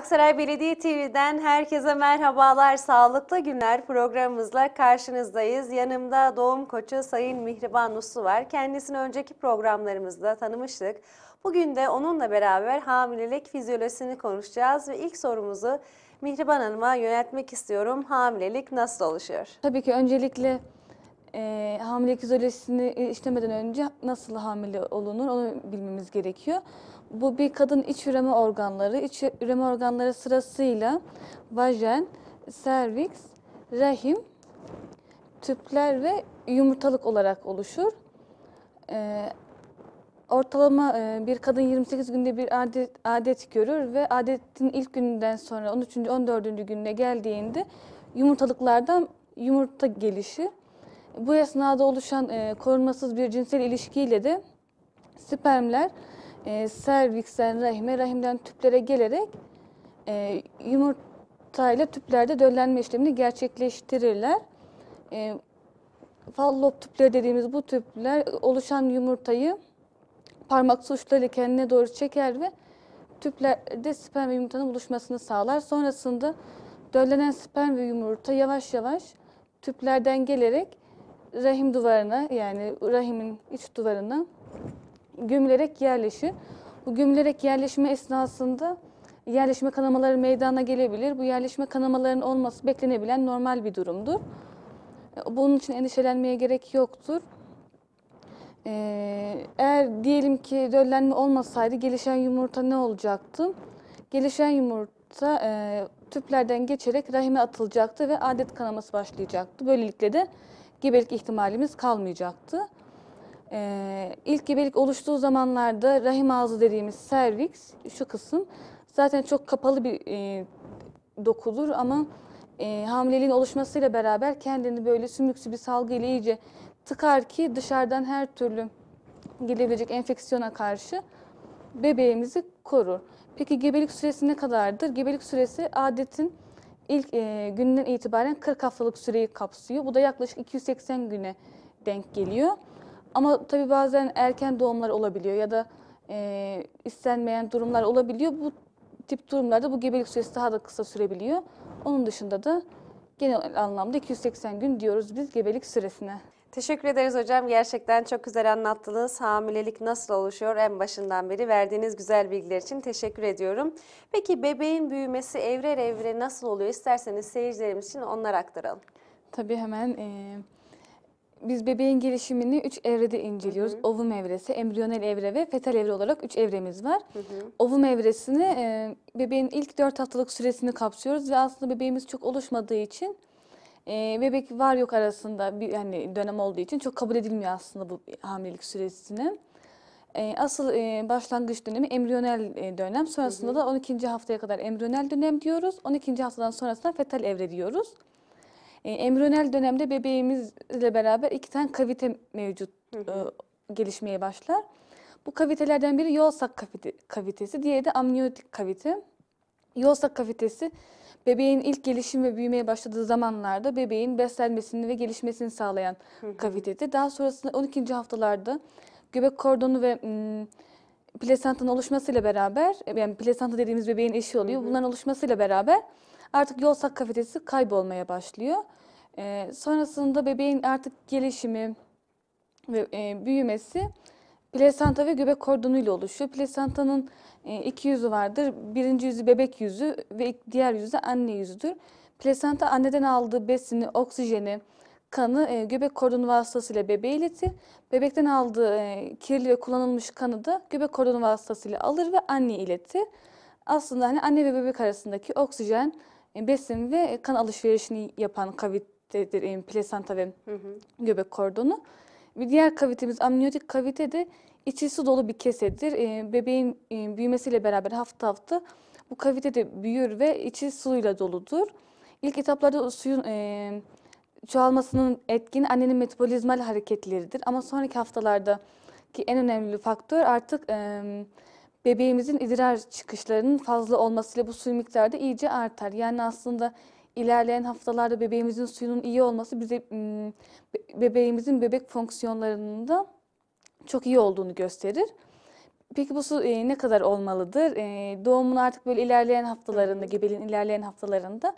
Aksaray Belediye TV'den herkese merhabalar. Sağlıklı Günler programımızla karşınızdayız. Yanımda doğum koçu Sayın Mihriban Uslu var. Kendisini önceki programlarımızda tanımıştık. Bugün de onunla beraber hamilelik fizyolojisini konuşacağız ve ilk sorumuzu Mihriban Hanım'a yöneltmek istiyorum. Hamilelik nasıl oluşuyor? Tabii ki öncelikle e, hamilelik fizyolojisini işlemeden önce nasıl hamile olunur onu bilmemiz gerekiyor. Bu bir kadın iç üreme organları. İç üreme organları sırasıyla vajen, serviks, rahim, tüpler ve yumurtalık olarak oluşur. Ee, ortalama e, bir kadın 28 günde bir adet, adet görür ve adetin ilk gününden sonra 13. 14. gününe geldiğinde yumurtalıklardan yumurta gelişir. Bu esnada oluşan e, korunmasız bir cinsel ilişkiyle de spermler e, serviksen rahime, rahimden tüplere gelerek e, yumurtayla tüplerde döllenme işlemini gerçekleştirirler. E, fallop tüpleri dediğimiz bu tüpler oluşan yumurtayı parmak suçlarıyla kendine doğru çeker ve tüplerde sperm ve yumurtanın buluşmasını sağlar. Sonrasında döllenen sperm ve yumurta yavaş yavaş tüplerden gelerek rahim duvarına yani rahimin iç duvarına gümülerek yerleşir. Bu gümülerek yerleşme esnasında yerleşme kanamaları meydana gelebilir. Bu yerleşme kanamalarının olması beklenebilen normal bir durumdur. E, bunun için endişelenmeye gerek yoktur. E, eğer diyelim ki döllenme olmasaydı gelişen yumurta ne olacaktı? Gelişen yumurta e, tüplerden geçerek rahime atılacaktı ve adet kanaması başlayacaktı. Böylelikle de gebelik ihtimalimiz kalmayacaktı. Ee, ilk gebelik oluştuğu zamanlarda rahim ağzı dediğimiz serviks şu kısım zaten çok kapalı bir e, dokudur ama e, hamileliğin oluşmasıyla beraber kendini böyle sümüksü bir salgı ile iyice tıkar ki dışarıdan her türlü gelebilecek enfeksiyona karşı bebeğimizi korur. Peki gebelik süresi ne kadardır? Gebelik süresi adetin ilk e, günden itibaren 40 haftalık süreyi kapsıyor. Bu da yaklaşık 280 güne denk geliyor. Ama tabii bazen erken doğumlar olabiliyor ya da e, istenmeyen durumlar olabiliyor. Bu tip durumlarda bu gebelik süresi daha da kısa sürebiliyor. Onun dışında da genel anlamda 280 gün diyoruz biz gebelik süresine. Teşekkür ederiz hocam. Gerçekten çok güzel anlattınız. Hamilelik nasıl oluşuyor en başından beri verdiğiniz güzel bilgiler için teşekkür ediyorum. Peki bebeğin büyümesi evre evre nasıl oluyor? İsterseniz seyircilerimiz için onları aktaralım. Tabii hemen... Ee... Biz bebeğin gelişimini üç evrede inceliyoruz. Hı hı. Ovum evresi, embriyonel evre ve fetal evre olarak üç evremiz var. Hı hı. Ovum evresini e, bebeğin ilk dört haftalık süresini kapsıyoruz ve aslında bebeğimiz çok oluşmadığı için e, bebek var yok arasında bir hani dönem olduğu için çok kabul edilmiyor aslında bu hamilelik süresini. E, asıl e, başlangıç dönemi embriyonel e, dönem. Sonrasında hı hı. da 12. haftaya kadar embriyonel dönem diyoruz. 12. haftadan sonrasında fetal evre diyoruz. E, embriyonel dönemde bebeğimizle beraber iki tane kavite mevcut E, gelişmeye başlar. Bu kavitelerden biri yolsak kavite, kavitesi, diğeri de amniyotik kavite. Yolsak kavitesi bebeğin ilk gelişim ve büyümeye başladığı zamanlarda bebeğin beslenmesini ve gelişmesini sağlayan kavitedir. Daha sonrasında 12. haftalarda göbek kordonu ve ım, plasentanın oluşmasıyla beraber e, yani plasenta dediğimiz bebeğin eşi oluyor. Hı hı. Bunların oluşmasıyla beraber artık yolsak kafetesi kaybolmaya başlıyor. E, sonrasında bebeğin artık gelişimi ve e, büyümesi plasenta ve göbek kordonuyla oluşuyor. Plasentanın e, iki yüzü vardır. Birinci yüzü bebek yüzü ve diğer yüzü de anne yüzüdür. Plasenta anneden aldığı besini, oksijeni, kanı e, göbek kordonu vasıtasıyla bebeğe iletir. Bebekten aldığı e, kirli ve kullanılmış kanı da göbek kordonu vasıtasıyla alır ve anneye iletir. Aslında hani anne ve bebek arasındaki oksijen, e, besin ve kan alışverişini yapan kavitedir e, plasenta ve hı hı. göbek kordonu. Bir diğer kavitemiz amniyotik kavite de içi su dolu bir kesedir. E, bebeğin büyümesiyle beraber hafta hafta bu kavite de büyür ve içi suyla doludur. İlk etaplarda suyun e, çoğalmasının etkin annenin metabolizmal hareketleridir. Ama sonraki haftalarda ki en önemli faktör artık e, bebeğimizin idrar çıkışlarının fazla olmasıyla bu suyu miktarı da iyice artar. Yani aslında ilerleyen haftalarda bebeğimizin suyunun iyi olması bize bebeğimizin bebek fonksiyonlarının da çok iyi olduğunu gösterir. Peki bu su e, ne kadar olmalıdır? E, doğumun artık böyle ilerleyen haftalarında, gebeliğin ilerleyen haftalarında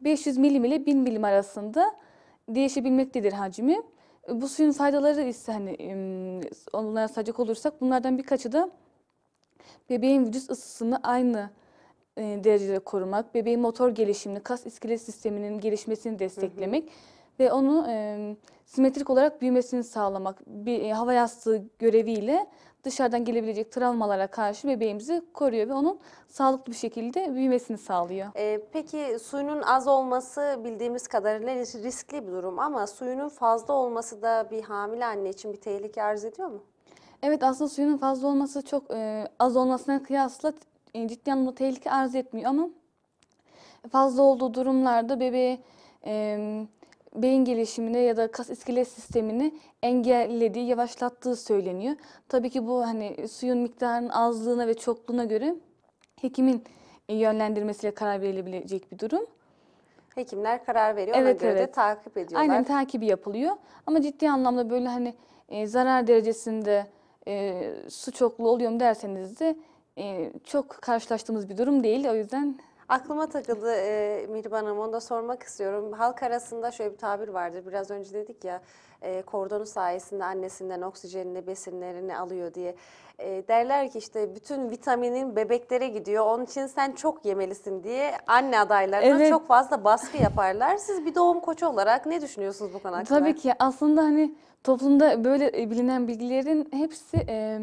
500 milim ile 1000 milim arasında değişebilmektedir hacmi. Bu suyun faydaları ise hani onlara sadece olursak bunlardan birkaçı da bebeğin vücut ısısını aynı e, derecede korumak, bebeğin motor gelişimini, kas iskelet sisteminin gelişmesini desteklemek hı hı. ve onu e, simetrik olarak büyümesini sağlamak. Bir e, hava yastığı göreviyle dışarıdan gelebilecek travmalara karşı bebeğimizi koruyor ve onun sağlıklı bir şekilde büyümesini sağlıyor. E, peki suyunun az olması bildiğimiz kadarıyla riskli bir durum ama suyunun fazla olması da bir hamile anne için bir tehlike arz ediyor mu? Evet aslında suyunun fazla olması çok e, az olmasına kıyasla e, ciddi anlamda tehlike arz etmiyor ama fazla olduğu durumlarda bebeğe e, beyin gelişimini ya da kas iskelet sistemini engellediği, yavaşlattığı söyleniyor. Tabii ki bu hani suyun miktarının azlığına ve çokluğuna göre hekimin e, yönlendirmesiyle karar verilebilecek bir durum. Hekimler karar veriyor, evet, ona göre evet. de takip ediyorlar. Aynen takibi yapılıyor. Ama ciddi anlamda böyle hani e, zarar derecesinde e, su çokluğu oluyorum derseniz de e, çok karşılaştığımız bir durum değil. O yüzden Aklıma takıldı e, Mirban Hanım, onu da sormak istiyorum. Halk arasında şöyle bir tabir vardır, biraz önce dedik ya, e, kordonu sayesinde annesinden oksijenini, besinlerini alıyor diye. E, derler ki işte bütün vitaminin bebeklere gidiyor, onun için sen çok yemelisin diye anne adaylarına evet. çok fazla baskı yaparlar. Siz bir doğum koçu olarak ne düşünüyorsunuz bu konu hakkında? Tabii ki aslında hani toplumda böyle e, bilinen bilgilerin hepsi... E,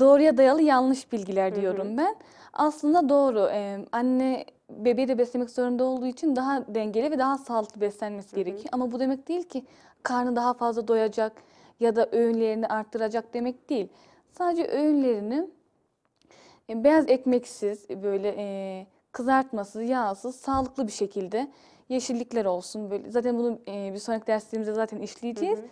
doğruya dayalı yanlış bilgiler diyorum hı hı. ben. Aslında doğru. Ee, anne bebeği de beslemek zorunda olduğu için daha dengeli ve daha sağlıklı beslenmesi hı hı. gerekiyor. Ama bu demek değil ki karnı daha fazla doyacak ya da öğünlerini arttıracak demek değil. Sadece öğünlerini e, beyaz ekmeksiz böyle e, kızartmasız, yağsız, sağlıklı bir şekilde yeşillikler olsun böyle. Zaten bunu e, bir sonraki derslerimizde zaten işleyeceğiz. Hı hı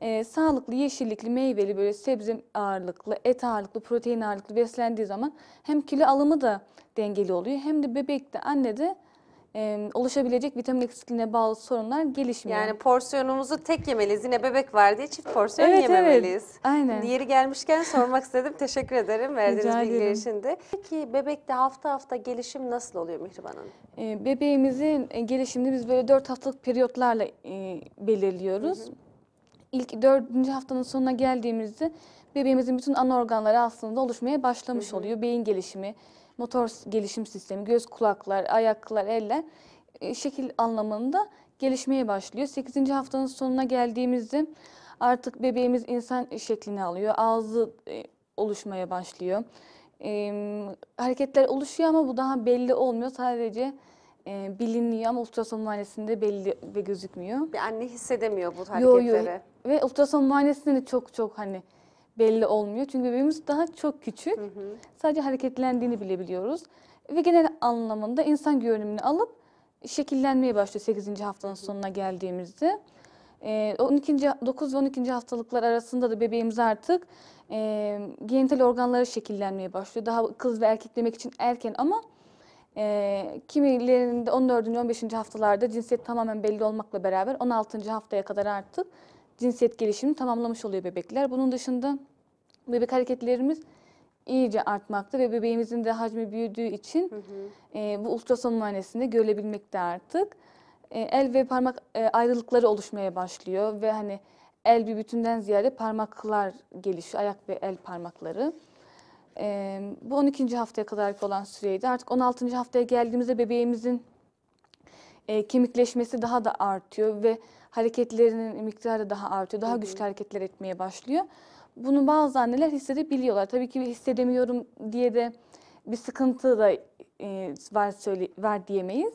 e, sağlıklı, yeşillikli, meyveli böyle sebze ağırlıklı, et ağırlıklı, protein ağırlıklı beslendiği zaman hem kilo alımı da dengeli oluyor hem de bebekte, annede e, oluşabilecek vitamin eksikliğine bağlı sorunlar gelişmiyor. Yani porsiyonumuzu tek yemeliyiz. Yine bebek var diye çift porsiyon evet, yememeliyiz. Evet, aynen. Yeri gelmişken sormak istedim. Teşekkür ederim verdiğiniz bilgiler için de. Peki bebekte hafta hafta gelişim nasıl oluyor Mihriban Hanım? Ee, e, bebeğimizin gelişimini biz böyle 4 haftalık periyotlarla e, belirliyoruz. Hı hı ilk dördüncü haftanın sonuna geldiğimizde bebeğimizin bütün ana organları aslında oluşmaya başlamış oluyor. Beyin gelişimi, motor gelişim sistemi, göz kulaklar, ayaklar, eller e, şekil anlamında gelişmeye başlıyor. Sekizinci haftanın sonuna geldiğimizde artık bebeğimiz insan şeklini alıyor. Ağzı e, oluşmaya başlıyor. hareketler oluşuyor ama bu daha belli olmuyor. Sadece e, biliniyor ama ultrason muayenesinde belli ve gözükmüyor. Bir anne hissedemiyor bu hareketleri. Yo, yo, ve ultrason muayenesinde de çok çok hani belli olmuyor. Çünkü bebeğimiz daha çok küçük. Hı hı. Sadece hareketlendiğini bilebiliyoruz. Ve genel anlamında insan görünümünü alıp şekillenmeye başlıyor 8. haftanın sonuna geldiğimizde. E, 12. 9 ve 12. haftalıklar arasında da bebeğimiz artık e, genital organları şekillenmeye başlıyor. Daha kız ve erkek demek için erken ama e, kimilerinde 14. 15. haftalarda cinsiyet tamamen belli olmakla beraber 16. haftaya kadar artık cinsiyet gelişimini tamamlamış oluyor bebekler. Bunun dışında bebek hareketlerimiz iyice artmakta ve bebeğimizin de hacmi büyüdüğü için hı hı. E, bu ultrason muayenesinde görülebilmekte artık. E, el ve parmak e, ayrılıkları oluşmaya başlıyor ve hani el bir bütünden ziyade parmaklar gelişiyor, ayak ve el parmakları. E, bu 12. haftaya kadar olan süreydi. Artık 16. haftaya geldiğimizde bebeğimizin e, kemikleşmesi daha da artıyor ve hareketlerinin miktarı daha artıyor. Daha Hı güçlü hareketler etmeye başlıyor. Bunu bazı anneler hissedebiliyorlar. Tabii ki hissedemiyorum diye de bir sıkıntı da e, var söyle var diyemeyiz.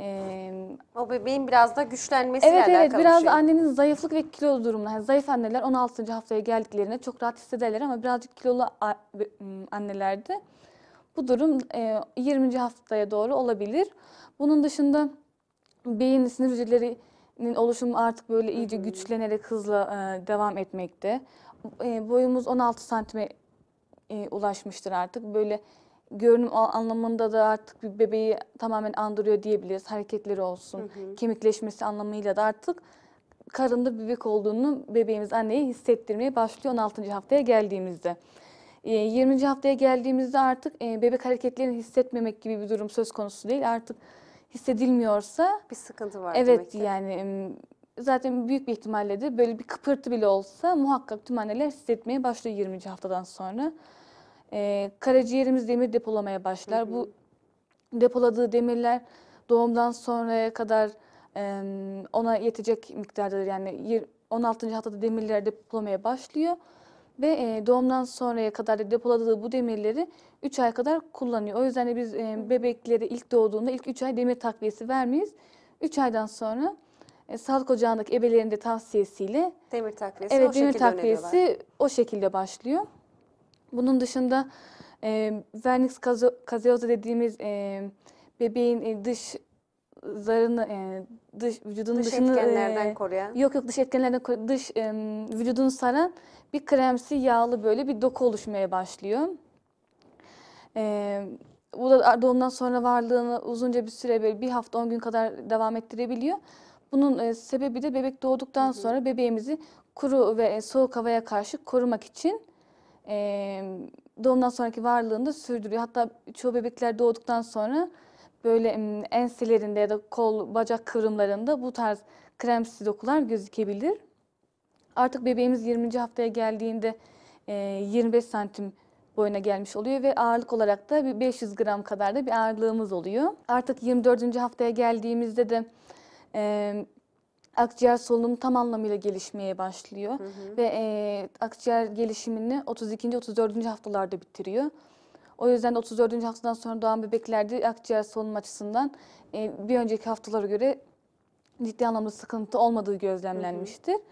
Ee, o bebeğin biraz da güçlenmesiyle evet, alakalı Evet biraz şey. annenin zayıflık ve kilo durumuna. Yani zayıf anneler 16. haftaya geldiklerinde çok rahat hissederler ama birazcık kilolu annelerde bu durum 20. E, haftaya doğru olabilir. Bunun dışında beyin sinir hücreleri oluşumu artık böyle iyice güçlenerek hızla e, devam etmekte. E, boyumuz 16 santime e, ulaşmıştır artık. Böyle görünüm anlamında da artık bir bebeği tamamen andırıyor diyebiliriz. Hareketleri olsun, hı hı. kemikleşmesi anlamıyla da artık karında bebek olduğunu bebeğimiz anneye hissettirmeye başlıyor 16. haftaya geldiğimizde. 20. E, haftaya geldiğimizde artık e, bebek hareketlerini hissetmemek gibi bir durum söz konusu değil. Artık hissedilmiyorsa Bir sıkıntı var demek evet yani zaten büyük bir ihtimalle de böyle bir kıpırtı bile olsa muhakkak tüm anneler hissetmeye başlıyor 20. haftadan sonra. Ee, karaciğerimiz demir depolamaya başlar. Bu depoladığı demirler doğumdan sonraya kadar em, ona yetecek miktardadır. Yani 16. haftada demirler depolamaya başlıyor ve doğumdan sonraya kadar depoladığı bu demirleri 3 ay kadar kullanıyor. O yüzden de biz bebeklere ilk doğduğunda ilk 3 ay demir takviyesi vermeyiz. 3 aydan sonra sağlık ocağındaki ebelerin de tavsiyesiyle demir takviyesi evet, o demir şekilde takviyesi o şekilde başlıyor. Bunun dışında e, vernix kaseosa dediğimiz e, bebeğin e, dış zarını e, dış vücudun dış dışını etkenlerden e, koruyan. Yok yok dış etkenlerden koruyan, dış e, vücudunu saran bir kremsi yağlı böyle bir doku oluşmaya başlıyor. Ee, bu da doğumdan sonra varlığını uzunca bir süre böyle bir hafta on gün kadar devam ettirebiliyor. Bunun e, sebebi de bebek doğduktan sonra bebeğimizi kuru ve e, soğuk havaya karşı korumak için e, doğumdan sonraki varlığını da sürdürüyor. Hatta çoğu bebekler doğduktan sonra böyle enselerinde ya da kol, bacak kıvrımlarında bu tarz kremsi dokular gözükebilir. Artık bebeğimiz 20. haftaya geldiğinde 25 e, santim boyuna gelmiş oluyor ve ağırlık olarak da bir 500 gram kadar da bir ağırlığımız oluyor. Artık 24. haftaya geldiğimizde de e, akciğer solunumu tam anlamıyla gelişmeye başlıyor hı hı. ve e, akciğer gelişimini 32. 34. haftalarda bitiriyor. O yüzden 34. haftadan sonra doğan bebeklerde akciğer solunum açısından e, bir önceki haftalara göre ciddi anlamda sıkıntı olmadığı gözlemlenmiştir. Hı hı.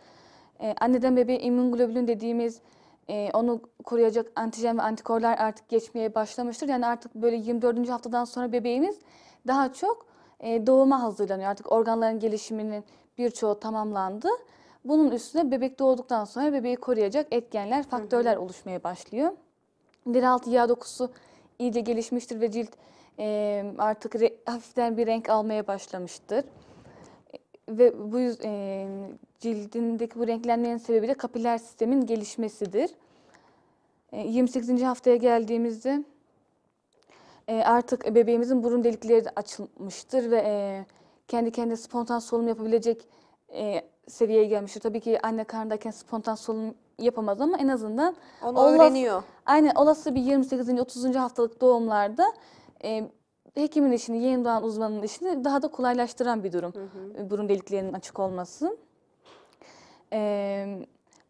E, anneden bebeğe immünoglobulin dediğimiz e, onu koruyacak antijen ve antikorlar artık geçmeye başlamıştır. Yani artık böyle 24. haftadan sonra bebeğimiz daha çok e, doğuma hazırlanıyor. Artık organların gelişiminin birçoğu tamamlandı. Bunun üstüne bebek doğduktan sonra bebeği koruyacak etkenler, faktörler hı. oluşmaya başlıyor. Deraltı yağ dokusu iyice gelişmiştir ve cilt e, artık re, hafiften bir renk almaya başlamıştır ve bu e, cildindeki bu renklenmenin sebebi de kapiler sistemin gelişmesidir. E, 28. haftaya geldiğimizde e, artık bebeğimizin burun delikleri de açılmıştır ve e, kendi kendine spontan solunum yapabilecek e, seviyeye gelmiştir. Tabii ki anne karnındayken spontan solunum yapamaz ama en azından onu olası, öğreniyor. Aynen olası bir 28. 30. haftalık doğumlarda e, hekimin işini, yeni doğan uzmanın işini daha da kolaylaştıran bir durum. Hı hı. E, burun deliklerinin açık olması. Ee,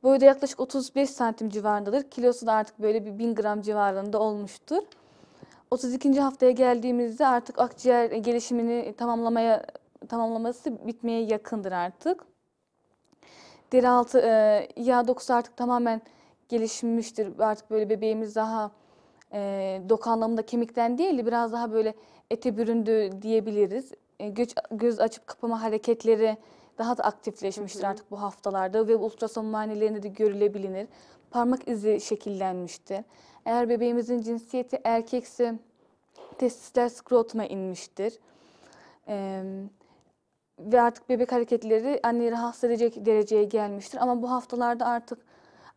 boyu da yaklaşık 35 santim civarındadır. Kilosu da artık böyle bir 1000 gram civarında olmuştur. 32. haftaya geldiğimizde artık akciğer gelişimini tamamlamaya tamamlaması bitmeye yakındır artık. Deri altı e, yağ dokusu artık tamamen gelişmiştir. Artık böyle bebeğimiz daha e, doku anlamında kemikten değil biraz daha böyle ete büründü diyebiliriz. E, göç, göz açıp kapama hareketleri daha da aktifleşmiştir hı hı. artık bu haftalarda ve ultrason muayenelerinde de görülebilir. Parmak izi şekillenmiştir. Eğer bebeğimizin cinsiyeti erkekse testisler skrotuma inmiştir. Ee, ve artık bebek hareketleri anneyi rahatsız edecek dereceye gelmiştir. Ama bu haftalarda artık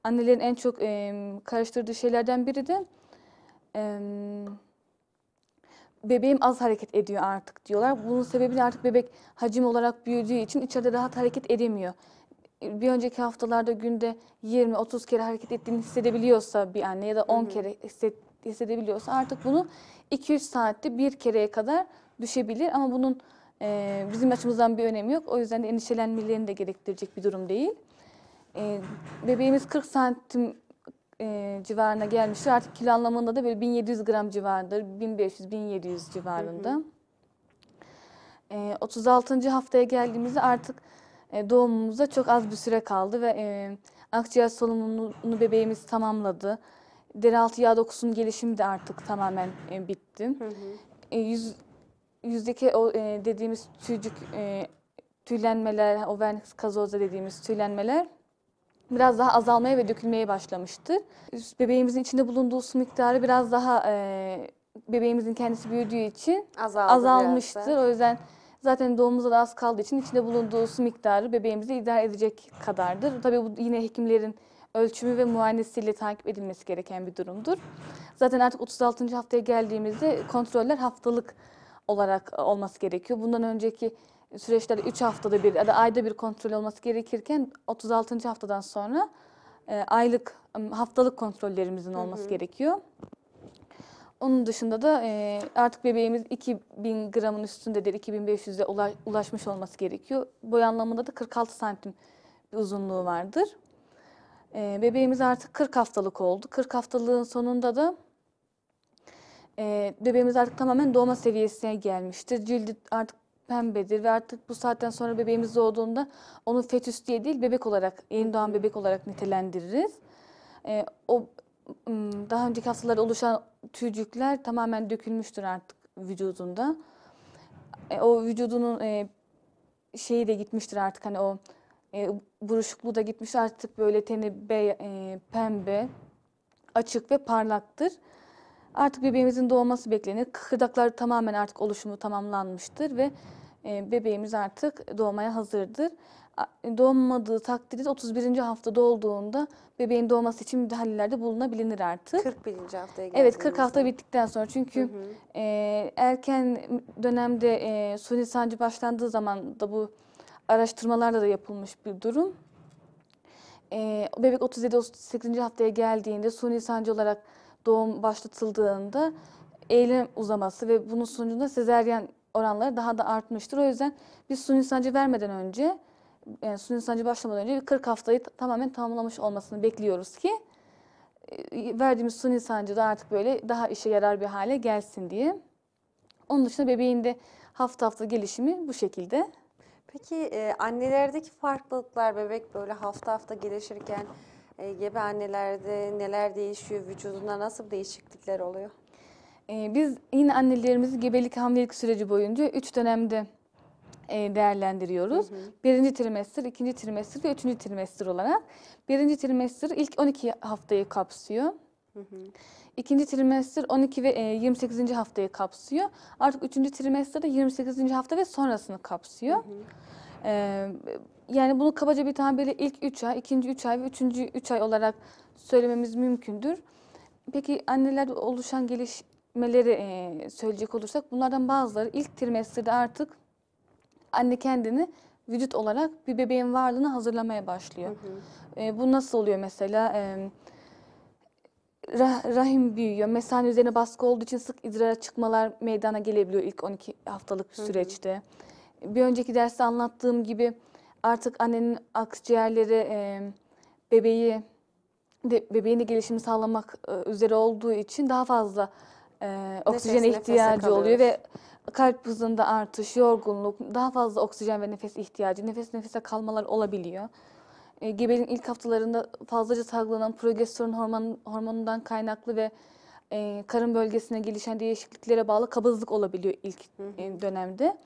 annelerin en çok e, karıştırdığı şeylerden biri de... E, bebeğim az hareket ediyor artık diyorlar. Bunun sebebi de artık bebek hacim olarak büyüdüğü için içeride rahat hareket edemiyor. Bir önceki haftalarda günde 20-30 kere hareket ettiğini hissedebiliyorsa bir anne ya da 10 kere hissedebiliyorsa artık bunu 2-3 saatte bir kereye kadar düşebilir. Ama bunun e, bizim açımızdan bir önemi yok. O yüzden de endişelenmelerini de gerektirecek bir durum değil. E, bebeğimiz 40 santim e, civarına gelmiştir. Artık kilo anlamında da böyle 1700 gram civarındadır. 1500-1700 civarında. E, 36. haftaya geldiğimizde artık e, doğumumuza çok az bir süre kaldı ve e, akciğer solunumunu bebeğimiz tamamladı. Deraltı yağ dokusunun gelişimi de artık tamamen e, bitti. E, yüz, yüzdeki o e, dediğimiz tüycük e, tüylenmeler, overniks kazoza dediğimiz tüylenmeler biraz daha azalmaya ve dökülmeye başlamıştır. Bebeğimizin içinde bulunduğu su miktarı biraz daha e, bebeğimizin kendisi büyüdüğü için Azaldı azalmıştır. O yüzden zaten doğumumuzda da az kaldığı için içinde bulunduğu su miktarı bebeğimizi idare edecek kadardır. Tabii bu yine hekimlerin ölçümü ve muayenesiyle takip edilmesi gereken bir durumdur. Zaten artık 36. haftaya geldiğimizde kontroller haftalık olarak e, olması gerekiyor. Bundan önceki süreçler 3 haftada bir ya da ayda bir kontrol olması gerekirken 36. haftadan sonra e, aylık haftalık kontrollerimizin olması hı hı. gerekiyor. Onun dışında da e, artık bebeğimiz 2000 gramın üstündedir, 2500'e ulaş, ulaşmış olması gerekiyor. Boy anlamında da 46 santim bir uzunluğu vardır. E, bebeğimiz artık 40 haftalık oldu. 40 haftalığın sonunda da e, bebeğimiz artık tamamen doğma seviyesine gelmiştir. Cildi artık pembedir ve artık bu saatten sonra bebeğimiz doğduğunda onu fetüs diye değil bebek olarak, yeni doğan bebek olarak nitelendiririz. Ee, o daha önceki haftalarda oluşan tüycükler tamamen dökülmüştür artık vücudunda. E, o vücudunun e, şeyi de gitmiştir artık hani o e, buruşukluğu da gitmiş artık böyle teni be, e, pembe, açık ve parlaktır. Artık bebeğimizin doğması beklenir. Kıkırdaklar tamamen artık oluşumu tamamlanmıştır ve ee, bebeğimiz artık doğmaya hazırdır. Doğmadığı takdirde 31. hafta dolduğunda bebeğin doğması için müdahalelerde bulunabilir artık. 41. haftaya geldiğimizde. Evet 40 hafta bittikten sonra çünkü hı hı. E, erken dönemde e, suni sancı başlandığı zaman da bu araştırmalarda da yapılmış bir durum. E, bebek 37-38. haftaya geldiğinde suni sancı olarak doğum başlatıldığında eylem uzaması ve bunun sonucunda sezeryen oranları daha da artmıştır. O yüzden biz suni sancı vermeden önce, yani e, suni sancı başlamadan önce 40 haftayı tamamen tamamlamış olmasını bekliyoruz ki e, verdiğimiz suni sancı da artık böyle daha işe yarar bir hale gelsin diye. Onun dışında bebeğin de hafta hafta gelişimi bu şekilde. Peki e, annelerdeki farklılıklar bebek böyle hafta hafta gelişirken e, gebe annelerde neler değişiyor, vücudunda nasıl değişiklikler oluyor? Ee, biz yine annelerimizi gebelik hamilelik süreci boyunca üç dönemde e, değerlendiriyoruz. Hı hı. Birinci trimester, ikinci trimester ve üçüncü trimester olarak. Birinci trimester ilk 12 haftayı kapsıyor. Hı hı. İkinci trimester 12 ve 28. E, haftayı kapsıyor. Artık üçüncü trimester de 28. hafta ve sonrasını kapsıyor. Hı hı. Ee, yani bunu kabaca bir tabirle ilk 3 ay, ikinci 3 ay ve üçüncü 3 ay olarak söylememiz mümkündür. Peki annelerde oluşan geliş meleri e, söyleyecek olursak bunlardan bazıları ilk trimesterde artık anne kendini vücut olarak bir bebeğin varlığını hazırlamaya başlıyor. Hı hı. E, bu nasıl oluyor mesela? E, rahim büyüyor. Mesane üzerine baskı olduğu için sık idrara çıkmalar meydana gelebiliyor ilk 12 haftalık süreçte. Hı hı. Bir önceki derste anlattığım gibi artık annenin akciğerleri e, bebeği de bebeğin de gelişimi sağlamak e, üzere olduğu için daha fazla e, oksijene ihtiyacı oluyor ve kalp hızında artış, yorgunluk, daha fazla oksijen ve nefes ihtiyacı, nefes nefese kalmalar olabiliyor. E, gebeliğin ilk haftalarında fazlaca salgılanan progesteron hormon, hormonundan kaynaklı ve e, karın bölgesine gelişen değişikliklere bağlı kabızlık olabiliyor ilk e, dönemde.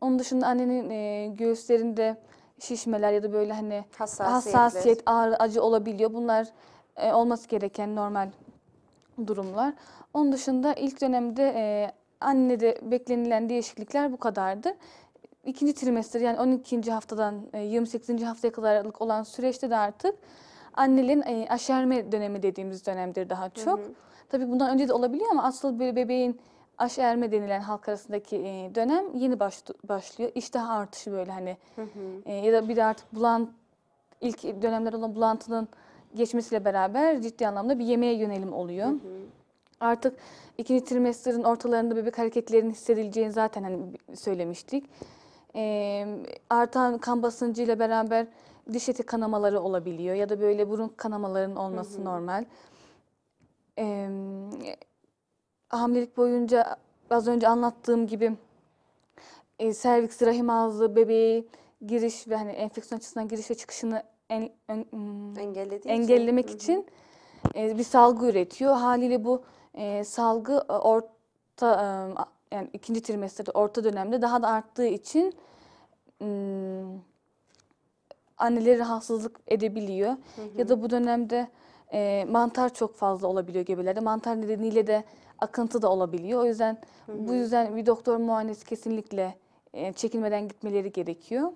Onun dışında annenin e, göğüslerinde şişmeler ya da böyle hani hassasiyet, ağrı, acı olabiliyor. Bunlar e, olması gereken normal durumlar. Onun dışında ilk dönemde e, annede beklenilen değişiklikler bu kadardı. İkinci trimester yani 12. haftadan e, 28. haftaya kadarlık olan süreçte de artık annelerin e, aşerme dönemi dediğimiz dönemdir daha çok. Hı hı. Tabii bundan önce de olabiliyor ama asıl bir bebeğin aşerme denilen halk arasındaki e, dönem yeni baş, başlıyor. İştah artışı böyle hani hı hı. E, ya da bir de artık bulan ilk dönemler olan bulantının geçmesiyle beraber ciddi anlamda bir yemeğe yönelim oluyor. Hı hı. Artık ikinci trimesterin ortalarında bebek hareketlerinin hissedileceğini zaten hani söylemiştik. Ee, artan kan basıncıyla beraber diş eti kanamaları olabiliyor ya da böyle burun kanamalarının olması hı hı. normal. Ee, hamilelik boyunca az önce anlattığım gibi e, serviks rahim ağzı bebeği giriş ve hani enfeksiyon açısından giriş ve çıkışını en, en, hmm, Engellediği engellemek için, için e, bir salgı üretiyor. Haliyle bu e, salgı e, orta e, yani ikinci trimesterde orta dönemde daha da arttığı için e, anneleri rahatsızlık edebiliyor. Hı hı. Ya da bu dönemde e, mantar çok fazla olabiliyor gebelerde. Mantar nedeniyle de akıntı da olabiliyor. O yüzden hı hı. bu yüzden bir doktor muayenesi kesinlikle e, çekinmeden gitmeleri gerekiyor.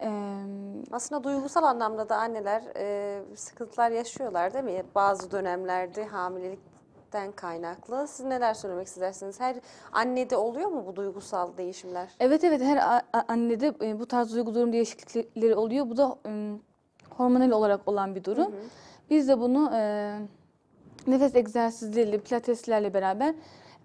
E, aslında duygusal anlamda da anneler e, sıkıntılar yaşıyorlar değil mi? Bazı dönemlerde hamilelikten kaynaklı. Siz neler söylemek istersiniz? Her annede oluyor mu bu duygusal değişimler? Evet evet her annede e, bu tarz duygu durum değişiklikleri oluyor. Bu da e, hormonal olarak olan bir durum. Hı hı. Biz de bunu e, nefes egzersizleriyle, pilateslerle beraber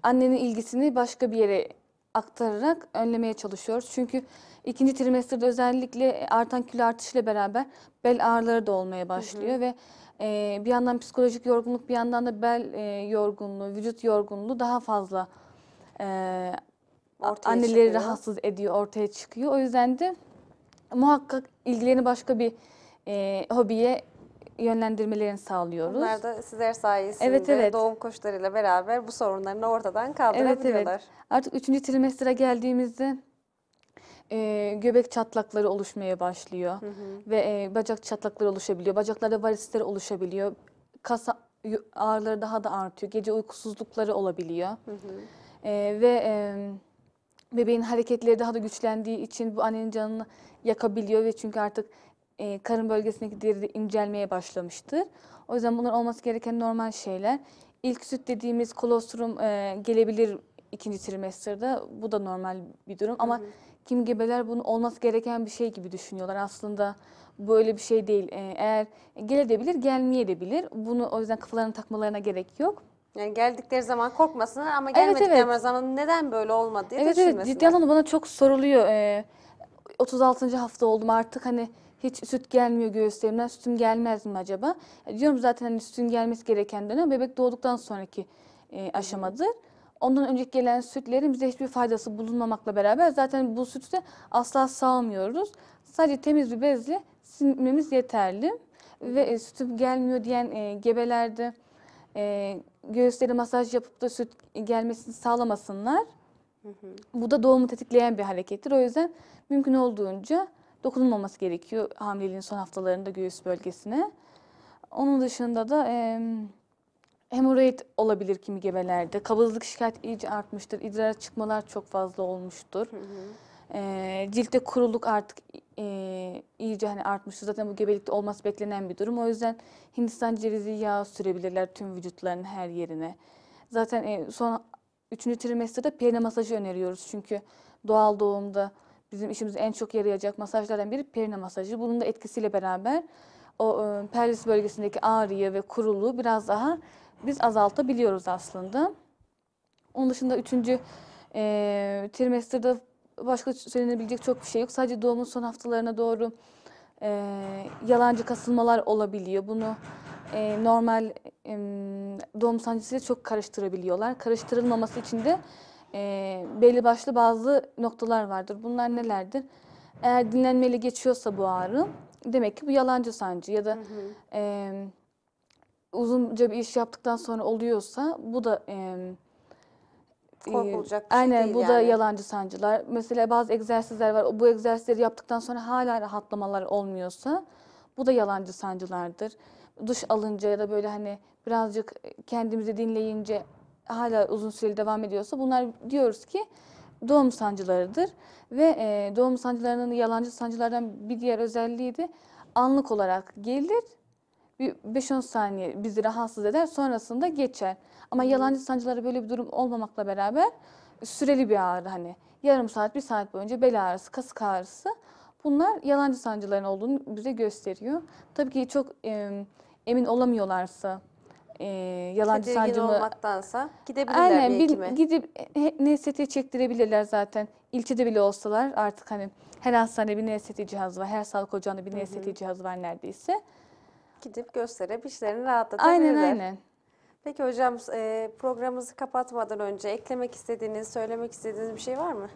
annenin ilgisini başka bir yere aktararak önlemeye çalışıyoruz. Çünkü ikinci trimesterde özellikle artan kilo artışıyla beraber bel ağrıları da olmaya başlıyor hı hı. ve e, bir yandan psikolojik yorgunluk bir yandan da bel e, yorgunluğu, vücut yorgunluğu daha fazla e, ortaya anneleri çıkıyor. rahatsız ediyor, ortaya çıkıyor. O yüzden de muhakkak ilgilerini başka bir e, hobiye yönlendirmelerini sağlıyoruz. Bunlar da sizler sayesinde evet, evet. doğum koşullarıyla beraber bu sorunlarını ortadan kaldırabiliyorlar. Evet, evet. Artık üçüncü trimestre geldiğimizde e, göbek çatlakları oluşmaya başlıyor hı hı. ve e, bacak çatlakları oluşabiliyor. Bacaklarda varisler oluşabiliyor. Kas ağrıları daha da artıyor. Gece uykusuzlukları olabiliyor. Hı hı. E, ve e, bebeğin hareketleri daha da güçlendiği için bu annenin canını yakabiliyor ve çünkü artık e, karın bölgesindeki deri incelmeye başlamıştır. O yüzden bunlar olması gereken normal şeyler. İlk süt dediğimiz kolostrum e, gelebilir ikinci trimesterde Bu da normal bir durum ama hı hı. kim gebeler bunun olması gereken bir şey gibi düşünüyorlar. Aslında böyle bir şey değil. E, eğer gelebilir, gelmeyebilir. Bunu o yüzden kafalarına takmalarına gerek yok. Yani geldikleri zaman korkmasınlar ama gelmedikleri evet, evet. zaman neden böyle olmadı diye evet, düşünmesinler. Evet, ciddi anlamda bana çok soruluyor. Ee, 36. hafta oldum artık hani hiç süt gelmiyor göğüslerimden sütüm gelmez mi acaba? E, diyorum zaten hani sütün gelmesi gereken dönem bebek doğduktan sonraki e, aşamadır. Ondan önceki gelen sütlerin bize hiçbir faydası bulunmamakla beraber zaten bu sütü de asla sağmıyoruz. Sadece temiz bir bezle silmemiz yeterli. Ve e, sütüm gelmiyor diyen e, gebelerde e, göğüsleri masaj yapıp da süt gelmesini sağlamasınlar. Hı hı. Bu da doğumu tetikleyen bir harekettir. O yüzden mümkün olduğunca dokunulmaması gerekiyor hamileliğin son haftalarında göğüs bölgesine. Onun dışında da e, hemoroid olabilir kimi gebelerde. Kabızlık şikayet iyice artmıştır. İdrar çıkmalar çok fazla olmuştur. Hı hı. E, ciltte kuruluk artık e, iyice hani artmıştır. Zaten bu gebelikte olması beklenen bir durum. O yüzden Hindistan cevizi yağı sürebilirler tüm vücutlarının her yerine. Zaten e, son üçüncü trimester'da pene masajı öneriyoruz. Çünkü doğal doğumda bizim işimiz en çok yarayacak masajlardan biri perine masajı. Bunun da etkisiyle beraber o e, pelvis bölgesindeki ağrıyı ve kuruluğu biraz daha biz azaltabiliyoruz aslında. Onun dışında üçüncü e, trimester'da başka söylenebilecek çok bir şey yok. Sadece doğumun son haftalarına doğru e, yalancı kasılmalar olabiliyor. Bunu e, normal e, doğum sancısıyla çok karıştırabiliyorlar. Karıştırılmaması için de e, belli başlı bazı noktalar vardır. Bunlar nelerdir? Eğer dinlenmeli geçiyorsa bu ağrı demek ki bu yalancı sancı ya da hı hı. E, uzunca bir iş yaptıktan sonra oluyorsa bu da e, korkulacak bir şey Aynen, şey değil bu yani. da yalancı sancılar. Mesela bazı egzersizler var. Bu egzersizleri yaptıktan sonra hala rahatlamalar olmuyorsa bu da yalancı sancılardır. Duş alınca ya da böyle hani birazcık kendimizi dinleyince hala uzun süreli devam ediyorsa bunlar diyoruz ki doğum sancılarıdır. Ve e, doğum sancılarının yalancı sancılardan bir diğer özelliği de anlık olarak gelir. 5-10 saniye bizi rahatsız eder sonrasında geçer. Ama yalancı sancılara böyle bir durum olmamakla beraber süreli bir ağrı hani yarım saat bir saat boyunca bel ağrısı, kasık ağrısı bunlar yalancı sancıların olduğunu bize gösteriyor. Tabii ki çok e, emin olamıyorlarsa e, yalancı Tedirgin sancımı... olmaktansa gidebilirler aynen, bir hekime. Gidip e, NST çektirebilirler zaten. İlçede bile olsalar artık hani her hastane bir NST cihazı var. Her sağlık ocağında bir NST cihazı var neredeyse. Gidip gösterip işlerini rahatlatabilirler. Aynen aynen. Peki hocam e, programımızı kapatmadan önce eklemek istediğiniz, söylemek istediğiniz bir şey var mı?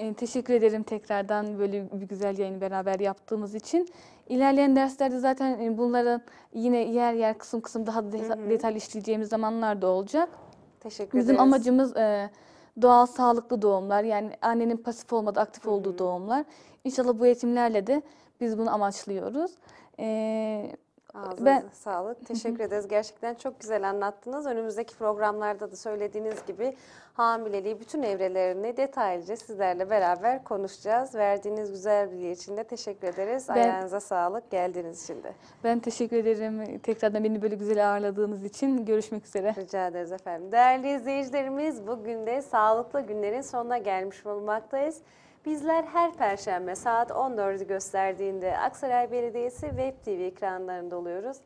Ee, teşekkür ederim tekrardan böyle bir güzel yayını beraber yaptığımız için. İlerleyen derslerde zaten e, bunların yine yer yer kısım kısım daha detaylı işleyeceğimiz zamanlar da olacak. Teşekkür Bizim ederiz. amacımız e, doğal sağlıklı doğumlar yani annenin pasif olmadı aktif olduğu Hı -hı. doğumlar. İnşallah bu eğitimlerle de biz bunu amaçlıyoruz. Ee, Ağzınıza ben... sağlık. Teşekkür ederiz. Gerçekten çok güzel anlattınız. Önümüzdeki programlarda da söylediğiniz gibi hamileliği bütün evrelerini detaylıca sizlerle beraber konuşacağız. Verdiğiniz güzel bilgi için de teşekkür ederiz. Ben... Ayağınıza sağlık geldiğiniz için de. Ben teşekkür ederim. Tekrardan beni böyle güzel ağırladığınız için görüşmek üzere. Rica ederiz efendim. Değerli izleyicilerimiz bugün de sağlıklı günlerin sonuna gelmiş bulunmaktayız. Bizler her perşembe saat 14'ü gösterdiğinde Aksaray Belediyesi Web TV ekranlarında oluyoruz.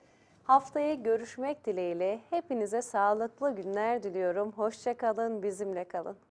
Haftaya görüşmek dileğiyle hepinize sağlıklı günler diliyorum. Hoşçakalın, bizimle kalın.